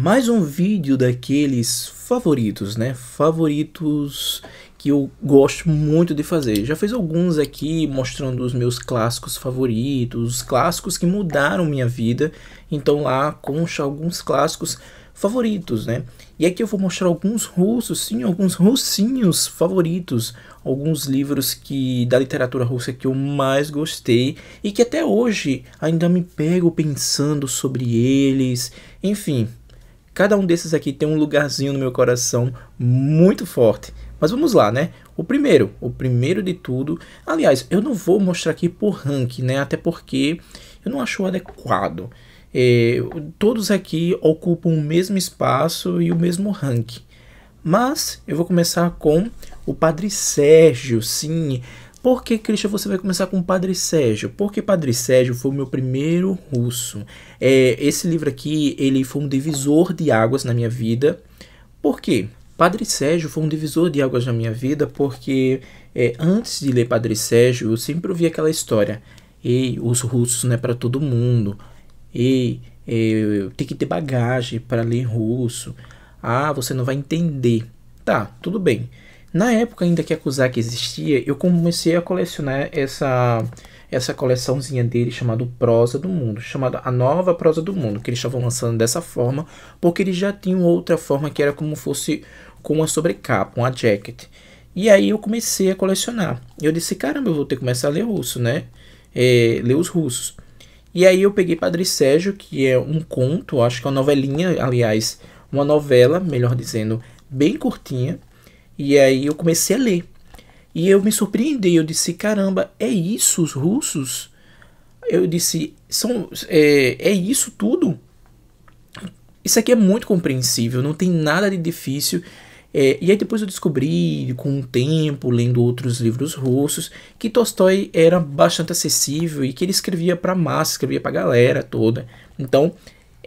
mais um vídeo daqueles favoritos, né? Favoritos que eu gosto muito de fazer. Já fiz alguns aqui mostrando os meus clássicos favoritos, os clássicos que mudaram minha vida. Então lá concha alguns clássicos favoritos, né? E aqui eu vou mostrar alguns russos, sim, alguns russinhos favoritos, alguns livros que da literatura russa que eu mais gostei e que até hoje ainda me pego pensando sobre eles. Enfim, Cada um desses aqui tem um lugarzinho no meu coração muito forte. Mas vamos lá, né? O primeiro, o primeiro de tudo. Aliás, eu não vou mostrar aqui por rank, né? Até porque eu não acho adequado. É, todos aqui ocupam o mesmo espaço e o mesmo rank. Mas eu vou começar com o Padre Sérgio, sim, por que, Christian, você vai começar com Padre Sérgio? Porque Padre Sérgio foi o meu primeiro russo. É, esse livro aqui, ele foi um divisor de águas na minha vida. Por quê? Padre Sérgio foi um divisor de águas na minha vida porque é, antes de ler Padre Sérgio, eu sempre ouvi aquela história. Ei, os russos não é para todo mundo. Ei, é, tem que ter bagagem para ler russo. Ah, você não vai entender. Tá, tudo bem. Na época ainda que a Kuzak existia, eu comecei a colecionar essa essa coleçãozinha dele chamada Prosa do Mundo, chamada A Nova Prosa do Mundo, que eles estavam lançando dessa forma, porque eles já tinham outra forma que era como fosse com uma sobrecapa, uma jacket. E aí eu comecei a colecionar. Eu disse, caramba, eu vou ter que começar a ler russo, né? É, ler os russos. E aí eu peguei Padre Sérgio, que é um conto, acho que é uma novelinha, aliás, uma novela, melhor dizendo, bem curtinha, e aí eu comecei a ler. E eu me surpreendi, eu disse, caramba, é isso os russos? Eu disse, são, é, é isso tudo? Isso aqui é muito compreensível, não tem nada de difícil. É, e aí depois eu descobri, com o tempo, lendo outros livros russos, que Tolstói era bastante acessível e que ele escrevia para massa, escrevia para a galera toda. Então,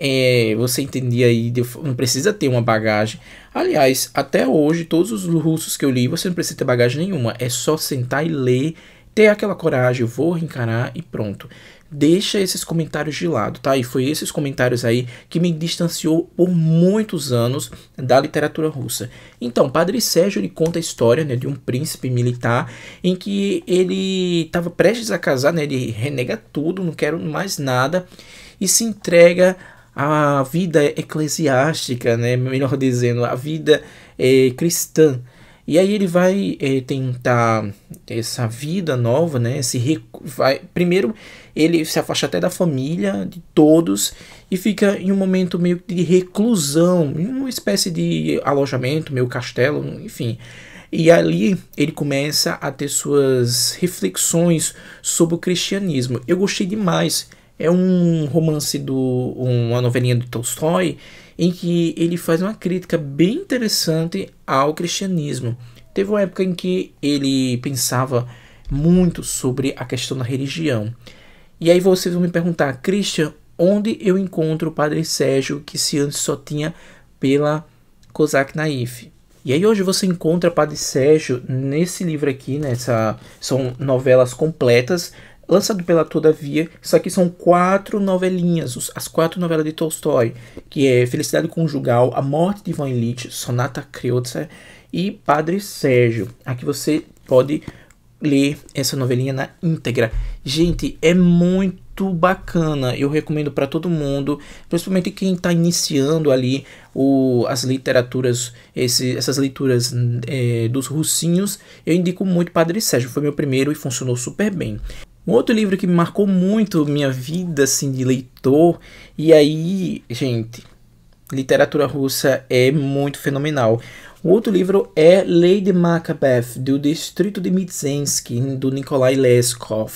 é, você entendia aí, não precisa ter uma bagagem. Aliás, até hoje, todos os russos que eu li, você não precisa ter bagagem nenhuma, é só sentar e ler, ter aquela coragem, eu vou reencarar e pronto deixa esses comentários de lado, tá? E foi esses comentários aí que me distanciou por muitos anos da literatura russa. Então, Padre Sérgio ele conta a história né, de um príncipe militar em que ele estava prestes a casar, né? Ele renega tudo, não quero mais nada e se entrega a vida eclesiástica, né? melhor dizendo, a vida é, cristã. E aí ele vai é, tentar essa vida nova, né? Esse vai, primeiro ele se afasta até da família, de todos, e fica em um momento meio de reclusão, em uma espécie de alojamento, meio castelo, enfim. E ali ele começa a ter suas reflexões sobre o cristianismo. Eu gostei demais é um romance do. uma novelinha do Tolstói em que ele faz uma crítica bem interessante ao cristianismo. Teve uma época em que ele pensava muito sobre a questão da religião. E aí vocês vão me perguntar, Christian, onde eu encontro o Padre Sérgio que se antes só tinha pela Kozak Naif? E aí hoje você encontra Padre Sérgio nesse livro aqui, nessa são novelas completas lançado pela Todavia. Isso aqui são quatro novelinhas, as quatro novelas de Tolstói, que é Felicidade Conjugal, A Morte de Ivan Illich, Sonata Kreutzer e Padre Sérgio. Aqui você pode ler essa novelinha na íntegra. Gente, é muito bacana. Eu recomendo para todo mundo, principalmente quem está iniciando ali o, as literaturas, esse, essas leituras é, dos russinhos. Eu indico muito Padre Sérgio. Foi meu primeiro e funcionou super bem. Um outro livro que marcou muito minha vida assim de leitor, e aí, gente, literatura russa é muito fenomenal. O outro livro é Lady Macbeth, do Distrito de Mitzensk, do Nikolai Leskov.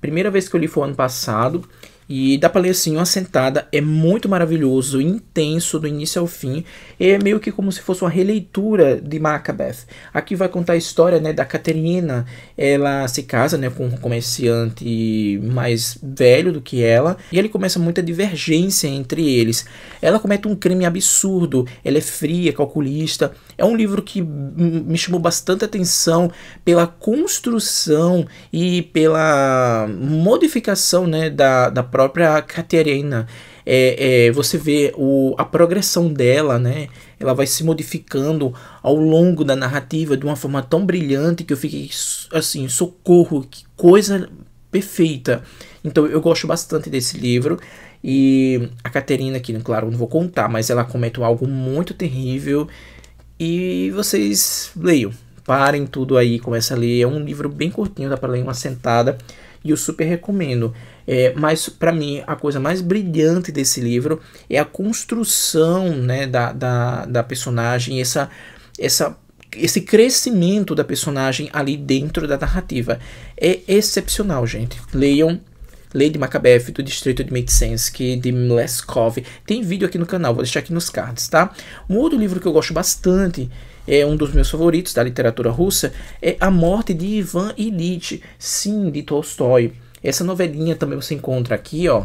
Primeira vez que eu li foi ano passado. E dá pra ler assim, uma sentada, é muito maravilhoso, intenso do início ao fim, é meio que como se fosse uma releitura de Macbeth. Aqui vai contar a história né, da Caterina, ela se casa né, com um comerciante mais velho do que ela, e ele começa muita divergência entre eles. Ela comete um crime absurdo, ela é fria, calculista, é um livro que me chamou bastante atenção pela construção e pela modificação né, da, da própria Caterina. É, é, você vê o, a progressão dela, né? Ela vai se modificando ao longo da narrativa de uma forma tão brilhante que eu fiquei assim, socorro, que coisa perfeita. Então eu gosto bastante desse livro. E a Caterina aqui, claro, não vou contar, mas ela comete algo muito terrível e vocês leiam, parem tudo aí, comece a ler. É um livro bem curtinho, dá para ler uma sentada e eu super recomendo. É, mas para mim a coisa mais brilhante desse livro é a construção né, da, da, da personagem, essa, essa, esse crescimento da personagem ali dentro da narrativa. É excepcional, gente. Leiam Lady Macbeth do distrito de Mitsensky, de Mleskov. Tem vídeo aqui no canal, vou deixar aqui nos cards, tá? Um outro livro que eu gosto bastante é um dos meus favoritos da literatura russa, é A Morte de Ivan Ilitch, sim, de Tolstói. Essa novelinha também você encontra aqui, ó.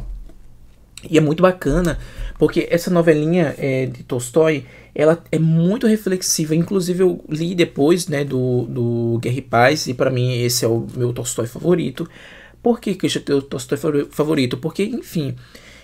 E é muito bacana, porque essa novelinha é, de Tolstói, ela é muito reflexiva. Inclusive, eu li depois né, do, do Guerra e Paz, e para mim esse é o meu Tolstói favorito. Por que Christian é o torcedor favorito? Porque, enfim,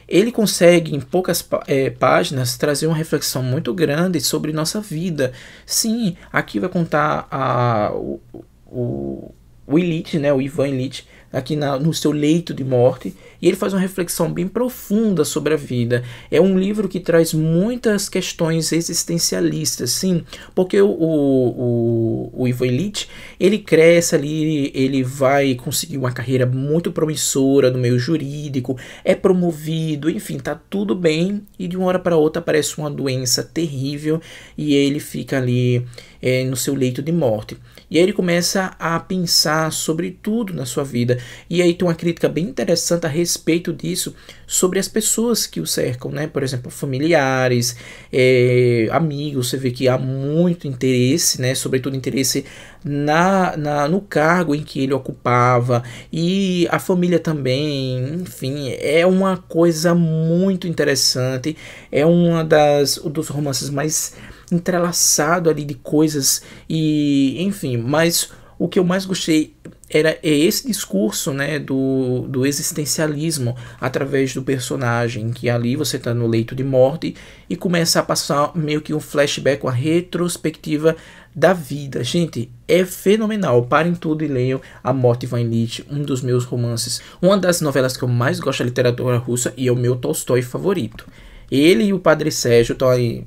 ele consegue, em poucas é, páginas, trazer uma reflexão muito grande sobre nossa vida. Sim, aqui vai contar a, o, o, o Elite, né, o Ivan Elite, aqui na, no seu leito de morte, e ele faz uma reflexão bem profunda sobre a vida. É um livro que traz muitas questões existencialistas, sim, porque o, o, o, o Ivo Elite, ele cresce ali, ele vai conseguir uma carreira muito promissora no meio jurídico, é promovido, enfim, tá tudo bem, e de uma hora para outra aparece uma doença terrível, e ele fica ali é, no seu leito de morte. E aí ele começa a pensar sobre tudo na sua vida. E aí tem uma crítica bem interessante a respeito disso, sobre as pessoas que o cercam, né? Por exemplo, familiares, é, amigos. Você vê que há muito interesse, né? Sobretudo interesse na, na, no cargo em que ele ocupava e a família também. Enfim, é uma coisa muito interessante. É uma das um dos romances mais entrelaçado ali de coisas e enfim, mas o que eu mais gostei era é esse discurso né, do, do existencialismo através do personagem, que ali você está no leito de morte e começa a passar meio que um flashback, uma retrospectiva da vida. Gente, é fenomenal. Parem tudo e leiam A Morte Van Nietzsche, um dos meus romances. Uma das novelas que eu mais gosto da literatura russa e é o meu Tolstói favorito. Ele e o Padre Sérgio estão aí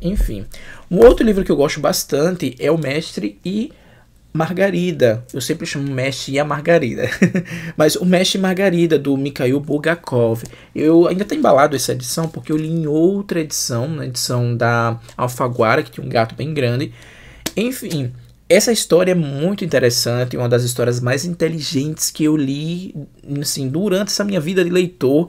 enfim. Um outro livro que eu gosto bastante é O Mestre e Margarida. Eu sempre chamo Mestre e a Margarida. Mas o Mestre e Margarida, do Mikhail Bulgakov. Eu ainda tenho tá embalado essa edição, porque eu li em outra edição, na edição da Alfaguara, que tinha um gato bem grande. Enfim, essa história é muito interessante, uma das histórias mais inteligentes que eu li assim, durante essa minha vida de leitor.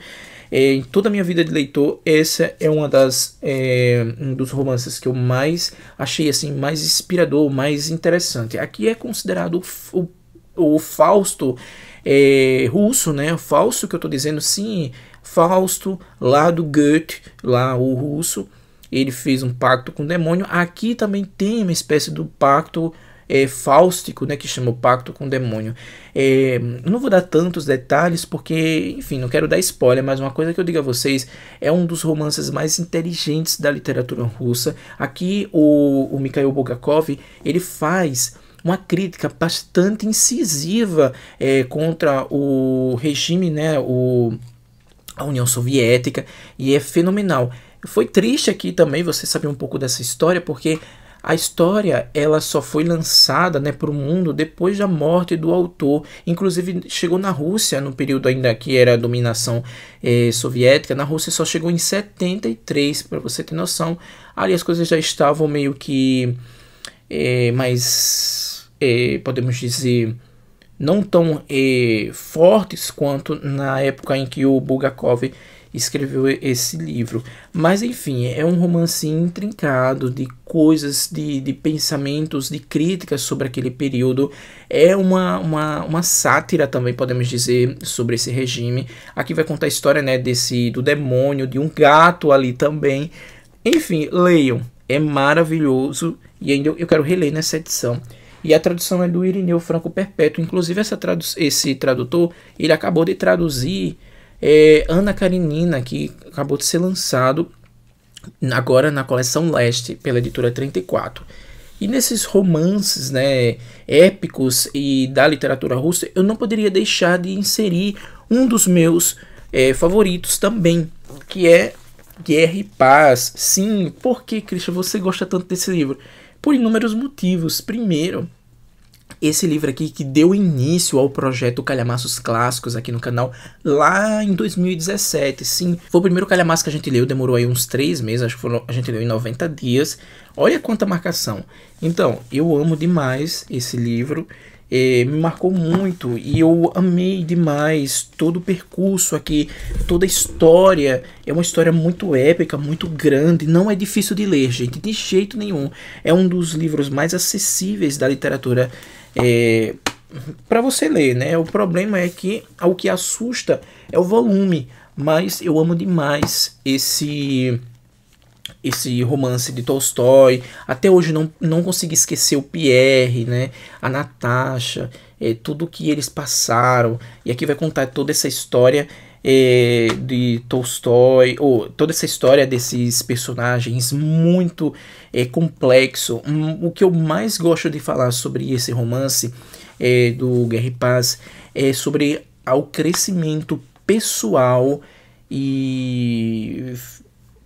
É, em toda a minha vida de leitor, essa é uma das é, um dos romances que eu mais achei assim mais inspirador, mais interessante. Aqui é considerado o, o, o Fausto é, russo, né? falso que eu estou dizendo, sim, Fausto lá do Goethe, lá o russo. Ele fez um pacto com o demônio. Aqui também tem uma espécie do pacto é, fáustico, né, que chama o Pacto com o Demônio. É, não vou dar tantos detalhes porque, enfim, não quero dar spoiler, mas uma coisa que eu digo a vocês é um dos romances mais inteligentes da literatura russa. Aqui o, o Mikhail Bulgakov ele faz uma crítica bastante incisiva é, contra o regime, né, o, a União Soviética, e é fenomenal. Foi triste aqui também você saber um pouco dessa história, porque a história ela só foi lançada né, para o mundo depois da morte do autor. Inclusive chegou na Rússia no período ainda que era dominação eh, soviética. Na Rússia só chegou em 73, para você ter noção. Ali as coisas já estavam meio que eh, mais, eh, podemos dizer, não tão eh, fortes quanto na época em que o Bulgakov escreveu esse livro. Mas enfim, é um romance intrincado de coisas, de, de pensamentos, de críticas sobre aquele período. É uma, uma, uma sátira também, podemos dizer, sobre esse regime. Aqui vai contar a história né, desse do demônio, de um gato ali também. Enfim, leiam. É maravilhoso e ainda eu quero reler nessa edição e a tradução é do Irineu Franco Perpétuo. Inclusive, essa tradu esse tradutor ele acabou de traduzir é, Ana Karenina, que acabou de ser lançado agora na coleção Leste, pela editora 34. E nesses romances né, épicos e da literatura russa, eu não poderia deixar de inserir um dos meus é, favoritos também, que é Guerra e Paz. Sim, por que, Christian, você gosta tanto desse livro? por inúmeros motivos. Primeiro, esse livro aqui que deu início ao projeto Calhamaços Clássicos aqui no canal lá em 2017. Sim, foi o primeiro calhamaço que a gente leu, demorou aí uns 3 meses, acho que foram, a gente leu em 90 dias. Olha quanta marcação. Então, eu amo demais esse livro. É, me marcou muito e eu amei demais todo o percurso aqui, toda a história. É uma história muito épica, muito grande, não é difícil de ler, gente, de jeito nenhum. É um dos livros mais acessíveis da literatura é, para você ler, né? O problema é que o que assusta é o volume, mas eu amo demais esse esse romance de Tolstói. Até hoje não, não consegui esquecer o Pierre, né? A Natasha, é, tudo que eles passaram. E aqui vai contar toda essa história é, de Tolstói, ou toda essa história desses personagens muito é, complexo. Hum, o que eu mais gosto de falar sobre esse romance é, do Guerra e Paz é sobre o crescimento pessoal e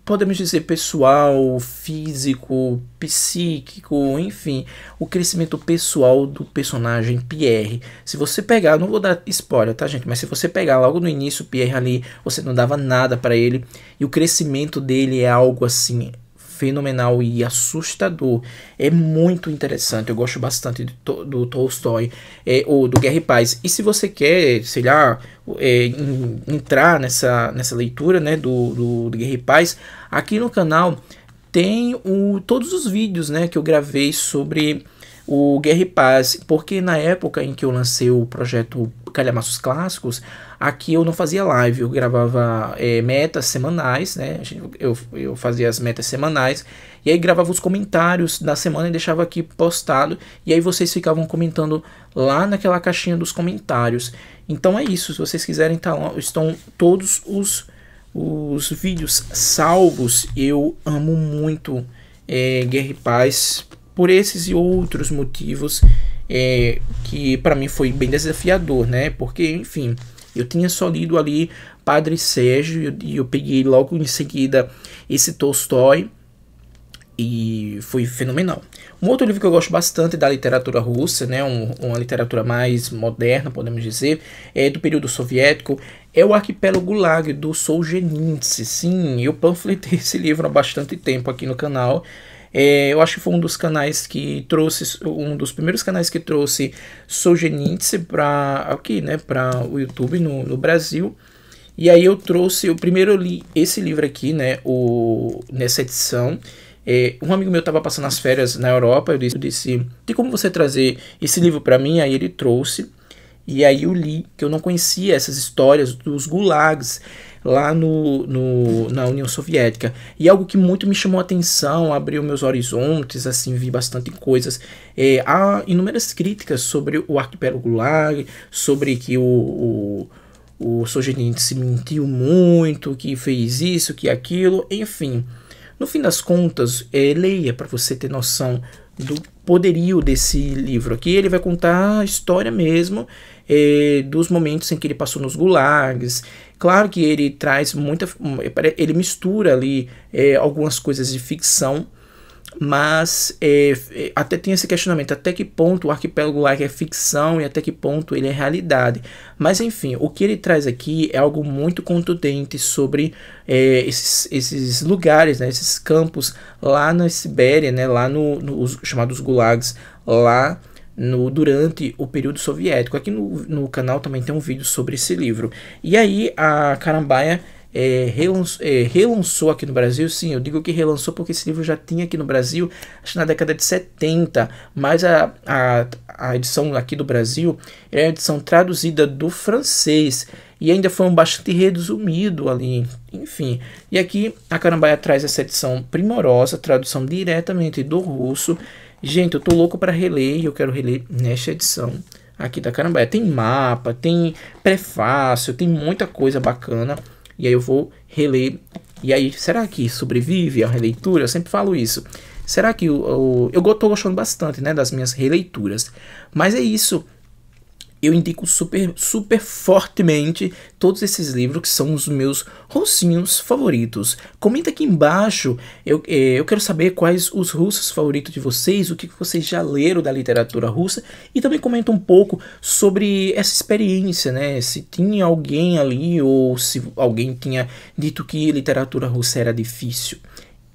podemos dizer pessoal, físico, psíquico, enfim, o crescimento pessoal do personagem Pierre. Se você pegar, não vou dar spoiler, tá, gente? Mas se você pegar logo no início Pierre ali, você não dava nada para ele, e o crescimento dele é algo assim fenomenal e assustador. É muito interessante, eu gosto bastante do, do Tolstói é, ou do Guerra e Paz. E se você quer, sei lá, é, entrar nessa, nessa leitura né, do, do, do Guerra e Paz, aqui no canal tem o, todos os vídeos né, que eu gravei sobre o Guerra e Paz, porque na época em que eu lancei o projeto Calhamaços Clássicos, aqui eu não fazia live, eu gravava é, metas semanais, né? Eu, eu fazia as metas semanais, e aí gravava os comentários da semana e deixava aqui postado, e aí vocês ficavam comentando lá naquela caixinha dos comentários. Então é isso, se vocês quiserem, tá, estão todos os, os vídeos salvos. Eu amo muito é, Guerra e Paz por esses e outros motivos é, que para mim foi bem desafiador, né? Porque, enfim, eu tinha só lido ali Padre Sérgio e eu, eu peguei logo em seguida esse Tolstói e foi fenomenal. Um outro livro que eu gosto bastante da literatura russa, né, um, uma literatura mais moderna, podemos dizer, é do período soviético, é o Arquipélago Gulag do Solzhenitsyn. Sim, eu panfletei esse livro há bastante tempo aqui no canal é, eu acho que foi um dos canais que trouxe, um dos primeiros canais que trouxe Solzhenitsyn para aqui, né, para o YouTube no, no Brasil. E aí eu trouxe, eu primeiro li esse livro aqui, né, o, nessa edição. É, um amigo meu estava passando as férias na Europa, eu disse, eu disse, tem como você trazer esse livro para mim? Aí ele trouxe. E aí eu li que eu não conhecia essas histórias dos gulags lá no, no, na União Soviética. E algo que muito me chamou a atenção, abriu meus horizontes, assim, vi bastante coisas. É, há inúmeras críticas sobre o arquipélago gulag, sobre que o, o, o se mentiu muito, que fez isso, que aquilo, enfim. No fim das contas, é, leia é para você ter noção do poderio desse livro aqui. Ele vai contar a história mesmo eh, dos momentos em que ele passou nos gulags. Claro que ele traz muita. Eh, ele mistura ali eh, algumas coisas de ficção mas é, é, até tem esse questionamento até que ponto o arquipélago like é ficção e até que ponto ele é realidade mas enfim o que ele traz aqui é algo muito contundente sobre é, esses, esses, lugares né, esses campos lá na Sibéria né lá no, no chamados gulags lá no, durante o período soviético aqui no, no canal também tem um vídeo sobre esse livro e aí a Carambaia é, relançou, é, relançou, aqui no Brasil. Sim, eu digo que relançou porque esse livro já tinha aqui no Brasil, acho que na década de 70, mas a, a, a edição aqui do Brasil é a edição traduzida do francês e ainda foi um bastante resumido ali, enfim. E aqui a Carambaia traz essa edição primorosa, tradução diretamente do russo. Gente, eu tô louco para reler e eu quero reler nesta edição aqui da Carambaia. Tem mapa, tem prefácio, tem muita coisa bacana. E aí eu vou reler. E aí, será que sobrevive a releitura? Eu sempre falo isso. Será que o, o eu estou gostando bastante, né, das minhas releituras. Mas é isso eu indico super, super fortemente todos esses livros que são os meus russinhos favoritos. Comenta aqui embaixo, eu, é, eu quero saber quais os russos favoritos de vocês, o que vocês já leram da literatura russa e também comenta um pouco sobre essa experiência, né? Se tinha alguém ali ou se alguém tinha dito que literatura russa era difícil.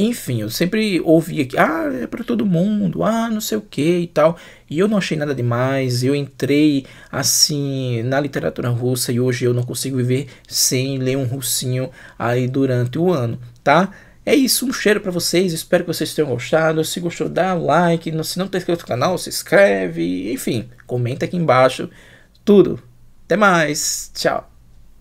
Enfim, eu sempre ouvi aqui, ah, é para todo mundo, ah, não sei o que e tal. E eu não achei nada demais, eu entrei assim na literatura russa e hoje eu não consigo viver sem ler um russinho aí durante o ano, tá? É isso, um cheiro para vocês, espero que vocês tenham gostado. Se gostou, dá like, se não tá inscrito no canal, se inscreve, enfim, comenta aqui embaixo, tudo. Até mais, tchau.